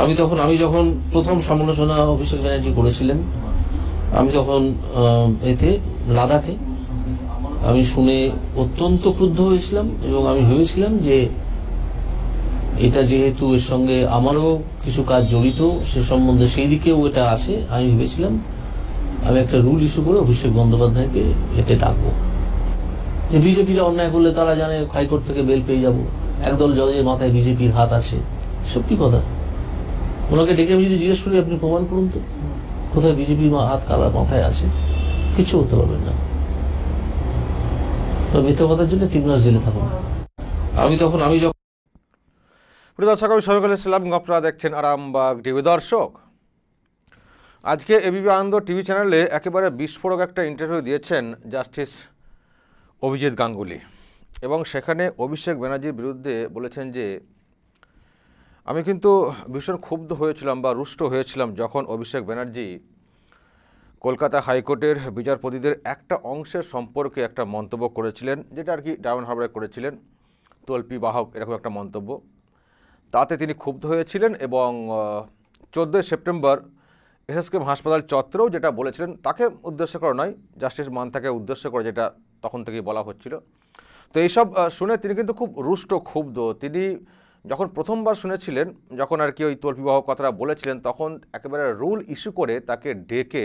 আমি তখন আমি যখন প্রথম সমালোচনা অভিষেক ব্যানার্জি করেছিলেন আমি তখন এতে লাদাখে আমি শুনে অত্যন্ত ক্রুদ্ধ হয়েছিলাম এবং আমি ভেবেছিলাম যে এটা যেহেতু এর সঙ্গে আমারও কিছু কাজ জড়িত সে সম্বন্ধে সেই দিকেও এটা আছে আমি ভেবেছিলাম আমি একটা রুল ইস্যু করে অভিষেক বন্দ্যোপাধ্যায়কে এতে ডাকবো যে বিজেপিরা অন্যায় করলে তারা জানে হাইকোর্ট থেকে বেল পেয়ে যাব একদল জজের মাথায় বিজেপির হাত আছে সত্যি কথা ওনাকে ডেকে আমি যদি জিজ্ঞেস করি আপনি প্রমাণ করুন তো কোথায় বিজেপির হাত কালার মাথায় আছে কিছু হতে পারবেন না মিথ্যা কথার জন্য তিন মাস জেলে থাকুন আমি তখন আমি যখন আমি দেখছেন দর্শক আজকে আনন্দ টিভি চ্যানেলে একেবারে বিস্ফোরক একটা ইন্টারভিউ দিয়েছেন জাস্টিস অভিজিৎ গাঙ্গুলি এবং সেখানে অভিষেক ব্যানার্জির বিরুদ্ধে বলেছেন যে আমি কিন্তু ভীষণ ক্ষুব্ধ হয়েছিলাম বা রুষ্ট হয়েছিলাম যখন অভিষেক ব্যানার্জি কলকাতা হাইকোর্টের বিচারপতিদের একটা অংশের সম্পর্কে একটা মন্তব্য করেছিলেন যেটা আর কি ডায়মন্ড হারবারে করেছিলেন তল্পি বাহক এরকম একটা মন্তব্য তাতে তিনি ক্ষুব্ধ হয়েছিলেন এবং চোদ্দোই সেপ্টেম্বর এসএসকেম হাসপাতাল চত্রেও যেটা বলেছিলেন তাকে উদ্দেশ্য করে নয় জাস্টিস মান্থাকে উদ্দেশ্য করে যেটা তখন থেকেই বলা হচ্ছিল তো এইসব শুনে তিনি কিন্তু খুব রুষ্ট ক্ষুব্ধ তিনি যখন প্রথমবার শুনেছিলেন যখন আর কি ওই বিবাহ কথাটা বলেছিলেন তখন একেবারে রুল ইস্যু করে তাকে ডেকে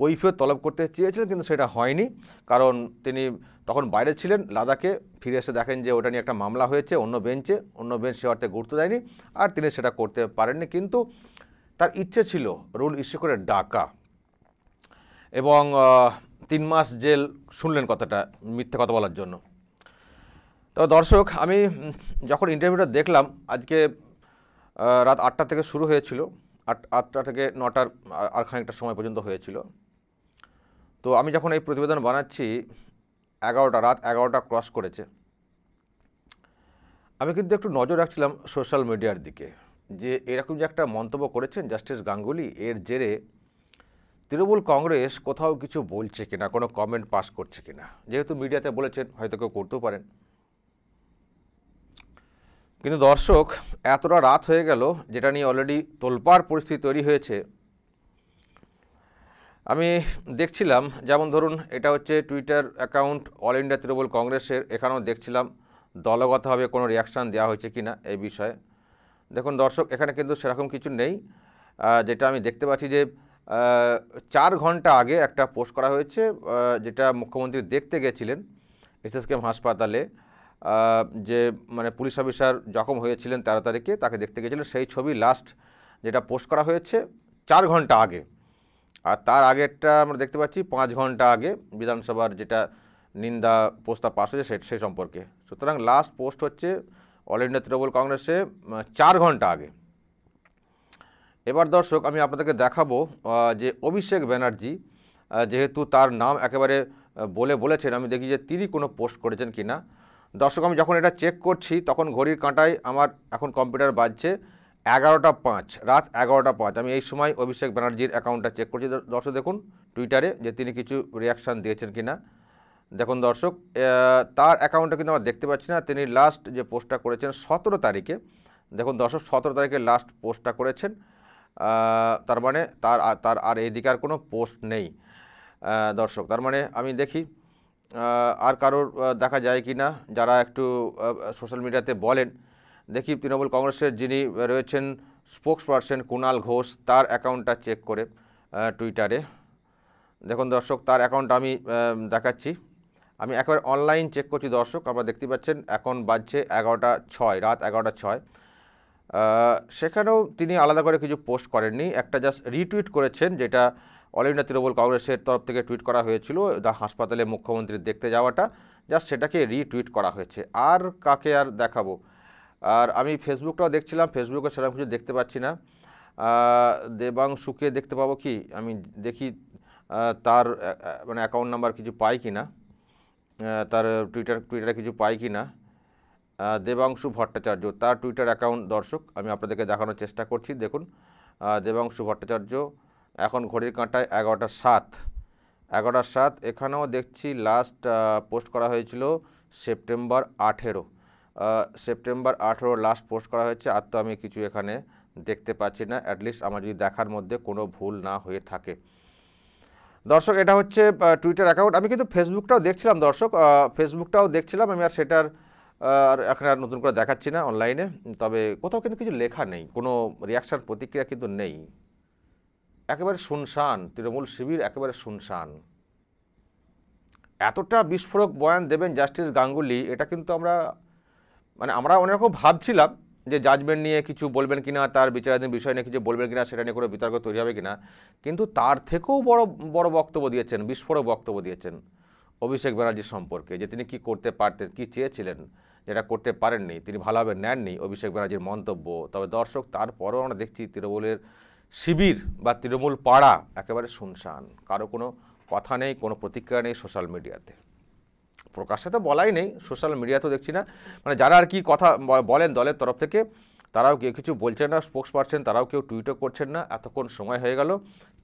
কৈফিয়ত তলব করতে চেয়েছিলেন কিন্তু সেটা হয়নি কারণ তিনি তখন বাইরে ছিলেন লাদাখে ফিরে এসে দেখেন যে ওটা নিয়ে একটা মামলা হয়েছে অন্য বেঞ্চে অন্য বেঞ্চ সে অর্থে গুরুত্ব দেয়নি আর তিনি সেটা করতে পারেননি কিন্তু তার ইচ্ছে ছিল রুল ইস্যু করে ডাকা এবং তিন মাস জেল শুনলেন কথাটা মিথ্যে কথা বলার জন্য তো দর্শক আমি যখন ইন্টারভিউটা দেখলাম আজকে রাত আটটা থেকে শুরু হয়েছিল আট আটটা থেকে নটার আর খানিকটা সময় পর্যন্ত হয়েছিল তো আমি যখন এই প্রতিবেদন বানাচ্ছি এগারোটা রাত এগারোটা ক্রস করেছে আমি কিন্তু একটু নজর রাখছিলাম সোশ্যাল মিডিয়ার দিকে যে এরকম যে একটা মন্তব্য করেছেন জাস্টিস গাঙ্গুলি এর জেরে তৃণমূল কংগ্রেস কোথাও কিছু বলছে কিনা কোনো কমেন্ট পাস করছে কিনা যেহেতু মিডিয়াতে বলেছেন হয়তো কেউ করতেও পারেন কিন্তু দর্শক এতটা রাত হয়ে গেল যেটা নিয়ে অলরেডি তোলপাড় পরিস্থিতি তৈরি হয়েছে আমি দেখছিলাম যেমন ধরুন এটা হচ্ছে Twitter account all India Trinamool কংগ্রেসের এখানেও দেখছিলাম দলগতভাবে কোনো রিয়াকশান দেওয়া হয়েছে কি না এই বিষয়ে দেখুন দর্শক এখানে কিন্তু সেরকম কিছু নেই যেটা আমি দেখতে পাচ্ছি যে চার ঘন্টা আগে একটা পোস্ট করা হয়েছে যেটা মুখ্যমন্ত্রী দেখতে গেছিলেন এস এস হাসপাতালে যে মানে পুলিশ অফিসার জখম হয়েছিলেন তেরো তারিখে তাকে দেখতে গেছিলেন সেই ছবি লাস্ট যেটা পোস্ট করা হয়েছে চার ঘন্টা আগে আর তার আগেরটা আমরা দেখতে পাচ্ছি পাঁচ ঘন্টা আগে বিধানসভার যেটা নিন্দা প্রস্তাব পাশ হয়েছে সে সম্পর্কে সুতরাং লাস্ট পোস্ট হচ্ছে অল ইন্ডিয়া তৃণমূল কংগ্রেসে চার ঘন্টা আগে এবার দর্শক আমি আপনাদেরকে দেখাবো যে অভিষেক ব্যানার্জি যেহেতু তার নাম একেবারে বলে বলেছেন আমি দেখি যে তিনি কোনো পোস্ট করেছেন কি না দর্শক আমি যখন এটা চেক করছি তখন ঘড়ির কাঁটায় আমার এখন কম্পিউটার বাজছে এগারোটা পাঁচ রাত এগারোটা পাঁচ আমি এই সময় অভিষেক ব্যানার্জির অ্যাকাউন্টটা চেক করছি দর্শক দেখুন টুইটারে যে তিনি কিছু রিয়াকশান দিয়েছেন কি না দেখুন দর্শক তার অ্যাকাউন্টটা কিন্তু আমার দেখতে পাচ্ছি না তিনি লাস্ট যে পোস্টটা করেছেন সতেরো তারিখে দেখুন দর্শক সতেরো তারিখে লাস্ট পোস্টটা করেছেন তার মানে তার তার আর এদিকে আর কোনো পোস্ট নেই দর্শক তার মানে আমি দেখি আর কারোর দেখা যায় কি না যারা একটু সোশ্যাল মিডিয়াতে বলেন দেখি তৃণমূল কংগ্রেসের যিনি রয়েছেন স্পোক্স পার্সন কুণাল ঘোষ তার অ্যাকাউন্টটা চেক করে টুইটারে দেখুন দর্শক তার অ্যাকাউন্ট আমি দেখাচ্ছি আমি একবার অনলাইন চেক করছি দর্শক আপনারা দেখতে পাচ্ছেন এখন বাজছে এগারোটা ছয় রাত এগারোটা ছয় সেখানেও তিনি আলাদা করে কিছু পোস্ট করেননি একটা জাস্ট রিটুইট করেছেন যেটা অল ইন্ডিয়া তৃণমূল কংগ্রেসের তরফ থেকে টুইট করা হয়েছিল দা হাসপাতালে মুখ্যমন্ত্রী দেখতে যাওয়াটা জাস্ট সেটাকে রিটুইট করা হয়েছে আর কাকে আর দেখাবো আর আমি ফেসবুকটাও দেখছিলাম ফেসবুকে সেরকম কিছু দেখতে পাচ্ছি না দেবাংশুকে দেখতে পাবো কি আমি দেখি তার মানে অ্যাকাউন্ট নাম্বার কিছু পাই কি না তার টুইটার টুইটারে কিছু পাই কি না দেবাংশু ভট্টাচার্য তার টুইটার অ্যাকাউন্ট দর্শক আমি আপনাদেরকে দেখানোর চেষ্টা করছি দেখুন দেবাংশু ভট্টাচার্য এখন ঘড়ির কাঁটায় এগারোটা সাত এগারোটা সাত এখানেও দেখছি লাস্ট পোস্ট করা হয়েছিল সেপ্টেম্বর আঠেরো সেপ্টেম্বর আঠেরো লাস্ট পোস্ট করা হয়েছে আর তো আমি কিছু এখানে দেখতে পাচ্ছি না অ্যাটলিস্ট আমার যদি দেখার মধ্যে কোনো ভুল না হয়ে থাকে দর্শক এটা হচ্ছে টুইটার অ্যাকাউন্ট আমি কিন্তু ফেসবুকটাও দেখছিলাম দর্শক ফেসবুকটাও দেখছিলাম আমি আর সেটার আর এখন আর নতুন করে দেখাচ্ছি না অনলাইনে তবে কোথাও কিন্তু কিছু লেখা নেই কোনো রিয়াকশান প্রতিক্রিয়া কিন্তু নেই একেবারে শুনশান তৃণমূল শিবির একেবারে শুনশান এতটা বিস্ফোরক বয়ান দেবেন জাস্টিস গাঙ্গুলি এটা কিন্তু আমরা মানে আমরা অনেকরকম ভাবছিলাম যে জাজমেন্ট নিয়ে কিছু বলবেন কিনা তার বিচারাধীন বিষয় নিয়ে কিছু বলবেন কিনা সেটা নিয়ে কোনো বিতর্ক তৈরি হবে কিনা কিন্তু তার থেকেও বড় বড় বক্তব্য দিয়েছেন বিস্ফোরক বক্তব্য দিয়েছেন অভিষেক ব্যানার্জি সম্পর্কে যে তিনি কি করতে পারতেন কি চেয়েছিলেন যেটা করতে পারেননি তিনি ভালোভাবে নেননি অভিষেক ব্যানার্জির মন্তব্য তবে দর্শক তারপরেও আমরা দেখছি তৃণমূলের শিবির বা তৃণমূল পাড়া একেবারে শুনশান কারো কোনো কথা নেই কোনো প্রতিক্রিয়া নেই সোশ্যাল মিডিয়াতে প্রকাশ্যে তো বলাই নেই সোশ্যাল মিডিয়া তো দেখছি না মানে যারা আর কি কথা বলেন দলের তরফ থেকে তারাও কেউ কিছু বলছেন না স্পোক্স পারছেন তারাও কেউ টুইটও করছেন না এতক্ষণ সময় হয়ে গেল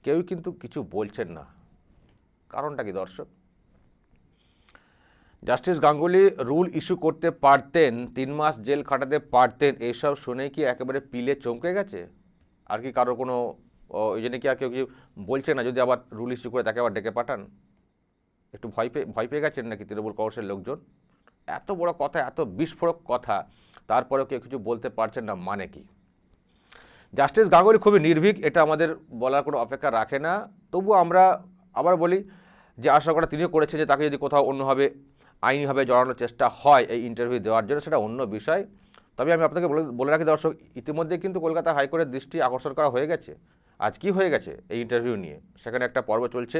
কেউ কিন্তু কিছু বলছেন না কারণটা কি দর্শক জাস্টিস গাঙ্গুলি রুল ইস্যু করতে পারতেন তিন মাস জেল খাটাতে পারতেন এইসব শুনে কি একেবারে পিলে চমকে গেছে আর কি কারো কোনো ওই জন্য কি আর কেউ কি বলছে না যদি আবার রুল ইস্যু করে তাকে আবার ডেকে পাঠান একটু ভয় পেয়ে ভয় পেয়ে গেছেন নাকি তৃণমূল কংগ্রেসের লোকজন এত বড় কথা এত বিস্ফোরক কথা তারপরেও কেউ কিছু বলতে পারছেন না মানে কি জাস্টিস গাঙ্গুলি খুবই নির্ভীক এটা আমাদের বলার কোনো অপেক্ষা রাখে না তবু আমরা আবার বলি যে আশা করা তিনিও করেছে যে তাকে যদি কোথাও অন্যভাবে আইনিভাবে জড়ানোর চেষ্টা হয় এই ইন্টারভিউ দেওয়ার জন্য সেটা অন্য বিষয় তবে আমি আপনাকে বলে বলে রাখি দর্শক ইতিমধ্যে কিন্তু কলকাতা হাইকোর্টের দৃষ্টি আকর্ষণ করা হয়ে গেছে আজ কি হয়ে গেছে এই ইন্টারভিউ নিয়ে সেখানে একটা পর্ব চলছে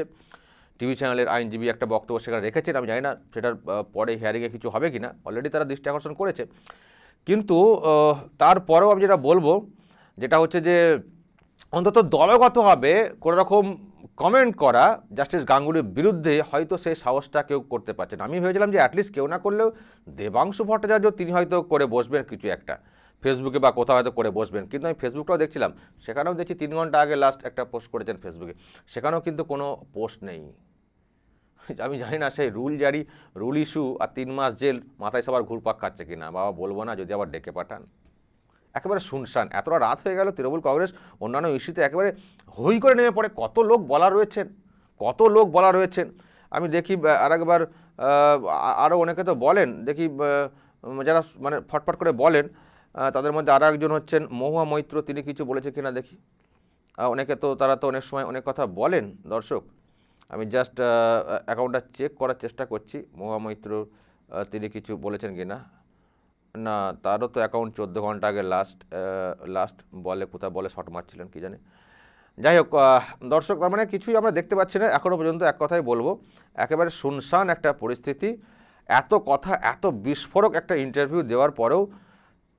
টিভি চ্যানেলের আইনজীবী একটা বক্তব্য সেখানে রেখেছেন আমি জানি না সেটার পরে হিয়ারিংয়ে কিছু হবে কি না অলরেডি তারা দৃষ্টি আকর্ষণ করেছে কিন্তু তারপরেও আমি যেটা বলবো যেটা হচ্ছে যে অন্তত দলগতভাবে কোনো রকম কমেন্ট করা জাস্টিস গাঙ্গুলির বিরুদ্ধে হয়তো সেই সাহসটা কেউ করতে পারছে না আমি ভেবেছিলাম যে অ্যাটলিস্ট কেউ না করলেও দেবাংশু ভট্টাচার্য তিনি হয়তো করে বসবেন কিছু একটা ফেসবুকে বা কোথাও হয়তো করে বসবেন কিন্তু আমি ফেসবুকটাও দেখছিলাম সেখানেও দেখছি তিন ঘন্টা আগে লাস্ট একটা পোস্ট করেছেন ফেসবুকে সেখানেও কিন্তু কোনো পোস্ট নেই আমি জানি না সেই রুল জারি রুল ইস্যু আর তিন মাস জেল মাথায় সবার ঘুরপাক খাচ্ছে কিনা বাবা বলবো না যদি আবার ডেকে পাঠান একেবারে শুনশান এতটা রাত হয়ে গেল তৃণমূল কংগ্রেস অন্যান্য ইস্যুতে একেবারে হই করে নেমে পড়ে কত লোক বলা রয়েছেন কত লোক বলা রয়েছেন আমি দেখি আর একবার আরও অনেকে তো বলেন দেখি যারা মানে ফটফট করে বলেন তাদের মধ্যে আরও একজন হচ্ছেন মহুয়া মৈত্র তিনি কিছু বলেছে কিনা দেখি অনেকে তো তারা তো অনেক সময় অনেক কথা বলেন দর্শক আমি জাস্ট অ্যাকাউন্টটা চেক করার চেষ্টা করছি মহুয়া মৈত্র তিনি কিছু বলেছেন কিনা না তারও তো অ্যাকাউন্ট চোদ্দো ঘন্টা আগে লাস্ট লাস্ট বলে কোথায় বলে শট মারছিলেন কী জানি যাই হোক দর্শক তার মানে কিছুই আমরা দেখতে পাচ্ছি না এখনও পর্যন্ত এক কথাই বলবো একেবারে শুনশান একটা পরিস্থিতি এত কথা এত বিস্ফোরক একটা ইন্টারভিউ দেওয়ার পরেও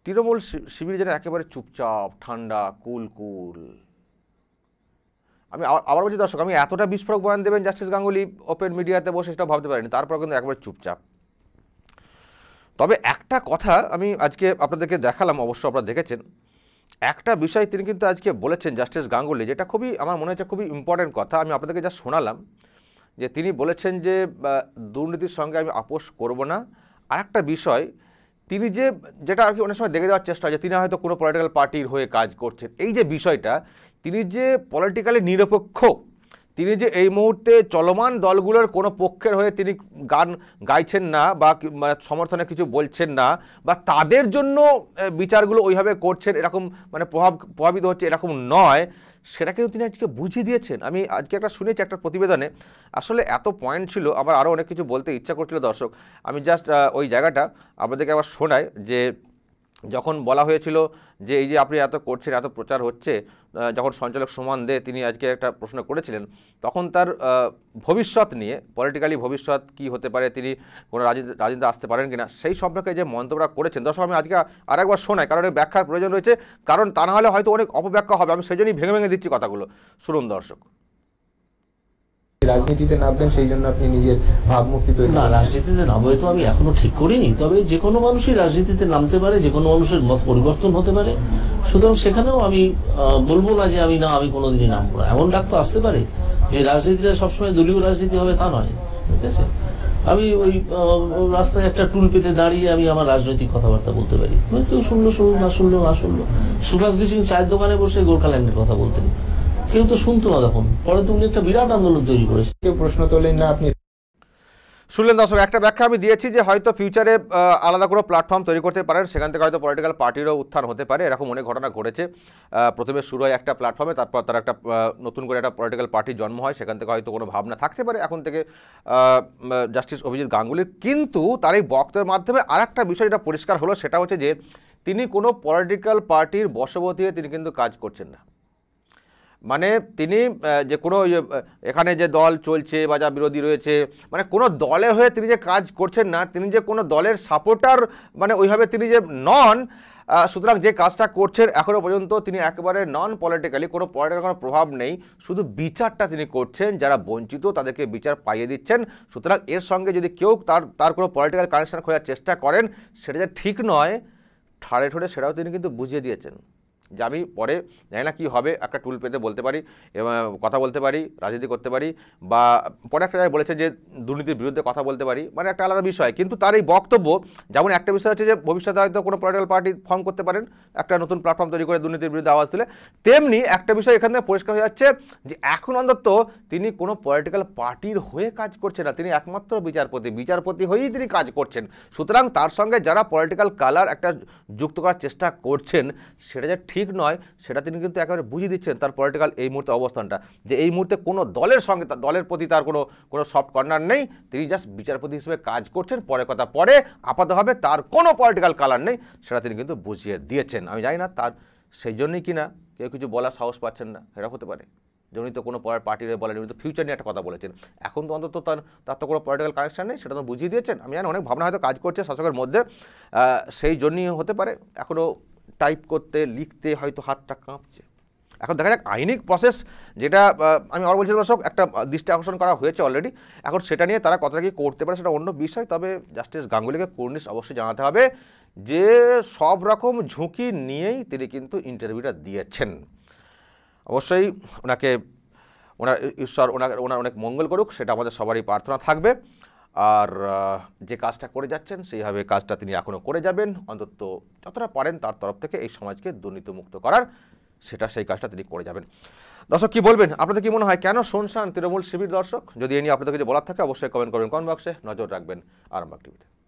তৃণমূল শিবির যেন একেবারে চুপচাপ ঠান্ডা কুল কুল আমি আবার বলছি দর্শক আমি এতটা বিস্ফোরক বয়ান দেবেন জাস্টিস গাঙ্গুলি ওপেন মিডিয়াতে বসে সেটা ভাবতে পারিনি তারপর কিন্তু একবার চুপচাপ তবে একটা কথা আমি আজকে আপনাদেরকে দেখালাম অবশ্য আপনারা দেখেছেন একটা বিষয় তিনি কিন্তু আজকে বলেছেন জাস্টিস গাঙ্গুলি যেটা খুবই আমার মনে হচ্ছে খুবই ইম্পর্ট্যান্ট কথা আমি আপনাদেরকে যা শোনালাম যে তিনি বলেছেন যে দুর্নীতির সঙ্গে আমি আপোষ করব না আর একটা বিষয় তিনি যে যেটা আর কি অনেক সময় দেখে যাওয়ার চেষ্টা হয় যে তিনি হয়তো কোনো পলিটিক্যাল পার্টির হয়ে কাজ করছেন এই যে বিষয়টা তিনি যে পলিটিক্যালি নিরপেক্ষ তিনি যে এই মুহূর্তে চলমান দলগুলোর কোনো পক্ষের হয়ে তিনি গান গাইছেন না বা মানে সমর্থনে কিছু বলছেন না বা তাদের জন্য বিচারগুলো ওইভাবে করছেন এরকম মানে প্রভাব প্রভাবিত হচ্ছে এরকম নয় সেটা কিন্তু তিনি আজকে বুঝিয়ে দিয়েছেন আমি আজকে একটা শুনেছি একটা প্রতিবেদনে আসলে এত পয়েন্ট ছিল আমার আরও অনেক কিছু বলতে ইচ্ছা করছিল দর্শক আমি জাস্ট ওই জায়গাটা আপনাদেরকে আবার শোনাই যে যখন বলা হয়েছিল যে এই যে আপনি এত করছেন এত প্রচার হচ্ছে যখন সঞ্চালক সুমান দে তিনি আজকে একটা প্রশ্ন করেছিলেন তখন তার ভবিষ্যৎ নিয়ে পলিটিক্যালি ভবিষ্যৎ কি হতে পারে তিনি কোনো রাজনীতি আসতে পারেন কিনা সেই সম্পর্কে যে মন্তব্যটা করেছেন দর্শক আমি আজকে আর একবার শোনাই কারণ ব্যাখ্যার প্রয়োজন রয়েছে কারণ তা না হলে হয়তো অনেক অপব্যাখ্যা হবে আমি সেই জন্যই ভেঙে ভেঙে দিচ্ছি কথাগুলো শুনুন দর্শক রাজনীতিতে নামবেন সেই জন্য আপনি নিজের ভাবমূর্তি তৈরি না রাজনীতিতে নামবে তো আমি এখনো ঠিক করিনি তবে যে কোনো মানুষই রাজনীতিতে নামতে পারে যে কোনো মানুষের মত পরিবর্তন হতে পারে সুতরাং সেখানেও আমি বলবো না যে আমি না আমি কোনোদিনই নামবো না এমন ডাক তো আসতে পারে যে রাজনীতিটা সবসময় দলীয় রাজনীতি হবে তা নয় ঠিক আছে আমি ওই রাস্তায় একটা টুল পেতে দাঁড়িয়ে আমি আমার রাজনৈতিক কথাবার্তা বলতে পারি কেউ শুনলো শুনলো না শুনলো না শুনলো সুভাষ ঘিসিং চায়ের দোকানে বসে গোর্খাল্যান্ডের কথা বলতেন কেউ তো শুনতো না তখন পরে তো উনি একটা বিরাট আন্দোলন তৈরি করেছে কেউ প্রশ্ন তোলেন না আপনি শুনলেন দর্শক একটা ব্যাখ্যা আমি দিয়েছি যে হয়তো ফিউচারে আলাদা কোনো প্ল্যাটফর্ম তৈরি করতে পারেন সেখান থেকে হয়তো পলিটিক্যাল পার্টিরও উত্থান হতে পারে এরকম অনেক ঘটনা ঘটেছে প্রথমে শুরু হয় একটা প্ল্যাটফর্মে তারপর তার একটা নতুন করে একটা পলিটিক্যাল পার্টির জন্ম হয় সেখান থেকে হয়তো কোনো ভাবনা থাকতে পারে এখন থেকে জাস্টিস অভিজিৎ গাঙ্গুলির কিন্তু তার এই বক্তের মাধ্যমে আর একটা বিষয় যেটা পরিষ্কার হলো সেটা হচ্ছে যে তিনি কোনো পলিটিক্যাল পার্টির বশবতী তিনি কিন্তু কাজ করছেন না মানে তিনি যে কোনো ইয়ে, এখানে যে দল চলছে বা যা বিরোধী রয়েছে মানে কোনো দলের হয়ে তিনি যে কাজ করছেন না তিনি যে কোনো দলের সাপোর্টার মানে ওইভাবে তিনি যে নন সুতরাং যে কাজটা করছেন এখনও পর্যন্ত তিনি একেবারে নন পলিটিক্যালি কোনো পলিটিক্যাল কোনো প্রভাব নেই শুধু বিচারটা তিনি করছেন যারা বঞ্চিত তাদেরকে বিচার পাইয়ে দিচ্ছেন সুতরাং এর সঙ্গে যদি কেউ তার তার কোনো পলিটিক্যাল কানেকশান খোঁজার চেষ্টা করেন সেটা যে ঠিক নয় ঠাড়ে ঠোঁড়ে সেটাও তিনি কিন্তু বুঝিয়ে দিয়েছেন যে আমি পরে জানি না কী হবে একটা টুল পেতে বলতে পারি এবং কথা বলতে পারি রাজনীতি করতে পারি বা পরে একটা জায়গায় বলেছে যে দুর্নীতির বিরুদ্ধে কথা বলতে পারি মানে একটা আলাদা বিষয় কিন্তু তার এই বক্তব্য যেমন একটা বিষয় হচ্ছে যে ভবিষ্যতে হয়তো কোনো পলিটিক্যাল পার্টি ফর্ম করতে পারেন একটা নতুন প্ল্যাটফর্ম তৈরি করে দুর্নীতির বিরুদ্ধে আওয়াজ দিলে তেমনি একটা বিষয় এখান থেকে পরিষ্কার হয়ে যাচ্ছে যে এখন অন্তত তিনি কোনো পলিটিক্যাল পার্টির হয়ে কাজ করছেন না তিনি একমাত্র বিচারপতি বিচারপতি হয়েই তিনি কাজ করছেন সুতরাং তার সঙ্গে যারা পলিটিক্যাল কালার একটা যুক্ত করার চেষ্টা করছেন সেটা যে ঠিক ঠিক নয় সেটা তিনি কিন্তু একেবারে বুঝিয়ে দিচ্ছেন তার পলিটিক্যাল এই মুহূর্তে অবস্থানটা যে এই মুহূর্তে কোনো দলের সঙ্গে দলের প্রতি তার কোনো কোনো সফট কর্নার নেই তিনি জাস্ট বিচারপতি হিসেবে কাজ করছেন পরে কথা পরে আপাত হবে তার কোনো পলিটিক্যাল কালার নেই সেটা তিনি কিন্তু বুঝিয়ে দিয়েছেন আমি জানি না তার সেই জন্যই কিনা কেউ কিছু বলার সাহস পাচ্ছেন না সেটা হতে পারে যে তো কোনো পার্টির বলেন উনি তো ফিউচার নিয়ে একটা কথা বলেছেন এখন তো অন্তত তার তার তো কোনো পলিটিক্যাল কানেকশান নেই সেটা তো বুঝিয়ে দিয়েছেন আমি জানি অনেক ভাবনা হয়তো কাজ করছে শাসকের মধ্যে সেই জন্যই হতে পারে এখনও টাইপ করতে লিখতে হয়তো হাতটা কাঁপছে এখন দেখা যাক আইনিক প্রসেস যেটা আমি আর বলছি দর্শক একটা দৃষ্টি আকর্ষণ করা হয়েছে অলরেডি এখন সেটা নিয়ে তারা কতটা কি করতে পারে সেটা অন্য বিষয় তবে জাস্টিস গাঙ্গুলিকে কর্নিশ অবশ্যই জানাতে হবে যে সব রকম ঝুঁকি নিয়েই তিনি কিন্তু ইন্টারভিউটা দিয়েছেন অবশ্যই ওনাকে ওনার ঈশ্বর ওনার ওনার অনেক মঙ্গল করুক সেটা আমাদের সবারই প্রার্থনা থাকবে আর যে কাজটা করে যাচ্ছেন সেইভাবে কাজটা তিনি এখনও করে যাবেন অন্তত যতটা পারেন তার তরফ থেকে এই সমাজকে দুর্নীতিমুক্ত করার সেটা সেই কাজটা তিনি করে যাবেন দর্শক কি বলবেন আপনাদের কি মনে হয় কেন শুনশান তৃণমূল শিবির দর্শক যদি এ নিয়ে আপনাদের কিছু বলার থাকে অবশ্যই কমেন্ট করবেন কমেন্ট বক্সে নজর রাখবেন আরামবাগ টিভিতে